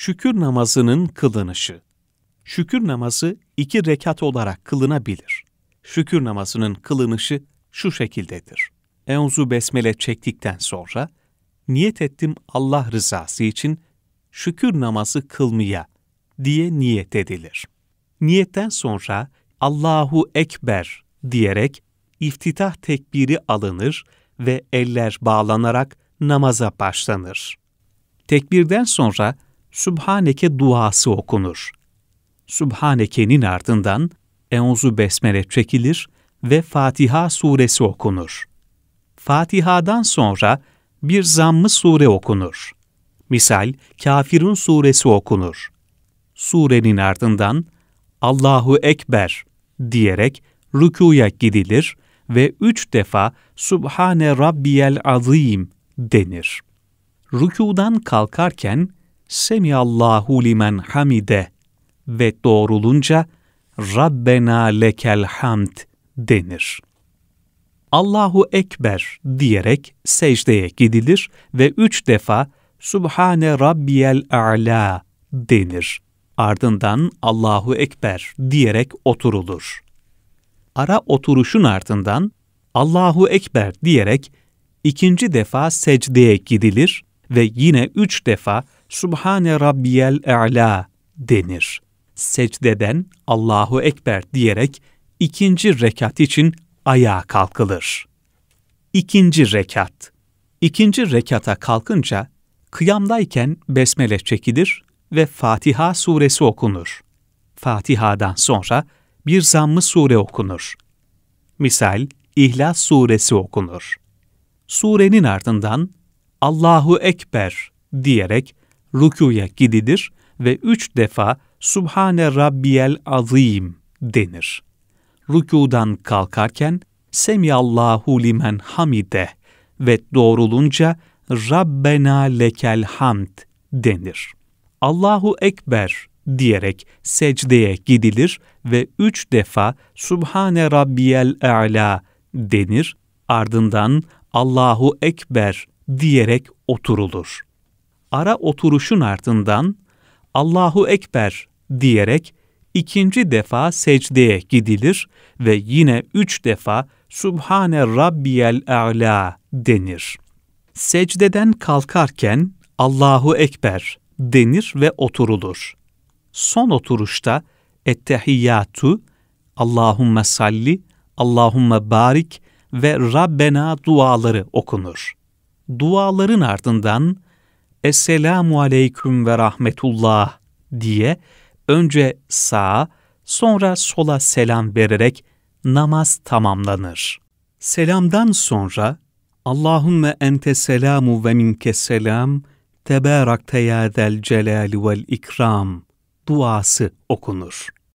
şükür namazının kılınışı. Şükür namazı iki rekat olarak kılınabilir. Şükür namazının kılınışı şu şekildedir. Eûzu besmele çektikten sonra niyet ettim Allah rızası için şükür namazı kılmaya diye niyet edilir. Niyetten sonra Allahu Ekber diyerek iftitah tekbiri alınır ve eller bağlanarak namaza başlanır. Tekbirden sonra Subhaneke duası okunur. Subhaneke'nin ardından Enzu Besmele çekilir ve Fatiha suresi okunur. Fatiha'dan sonra bir zammı sure okunur. Misal Kafirun suresi okunur. Surenin ardından Allahu Ekber diyerek rükuya gidilir ve üç defa Subhane Rabbiyel Azim denir. Rükudan kalkarken Semiallahu limen hamide ve doğrulunca Rabbena lekel hamd denir. Allahu Ekber diyerek secdeye gidilir ve üç defa Subhane Rabbiyel A'la denir. Ardından Allahu Ekber diyerek oturulur. Ara oturuşun ardından Allahu Ekber diyerek ikinci defa secdeye gidilir ve yine üç defa Subhane Rabbiyel E'la denir. Secdeden Allahu Ekber diyerek ikinci rekat için ayağa kalkılır. İkinci rekat İkinci rekata kalkınca kıyamdayken besmele çekilir ve Fatiha suresi okunur. Fatiha'dan sonra bir zammı sure okunur. Misal İhlas suresi okunur. Surenin ardından Allahu Ekber diyerek rükuya gidilir ve üç defa Subhane Rabbiyel Azim denir. Rükudan kalkarken Semiyallahu limen hamide ve doğrulunca Rabbena lekel hamd denir. Allahu Ekber diyerek secdeye gidilir ve üç defa Subhane Rabbiyel E'la denir, ardından Allahu Ekber diyerek oturulur ara oturuşun ardından Allahu Ekber diyerek ikinci defa secdeye gidilir ve yine üç defa Subhane Rabbiyel A'la denir. Secdeden kalkarken Allahu Ekber denir ve oturulur. Son oturuşta Ettehiyyatu, Allahumme salli, Allahumme barik ve Rabbena duaları okunur. Duaların ardından Esselamu aleyküm ve rahmetullah diye önce sağa sonra sola selam vererek namaz tamamlanır. Selamdan sonra Allahümme ente selamu ve minke selam, tebarakte ya zel celali vel ikram duası okunur.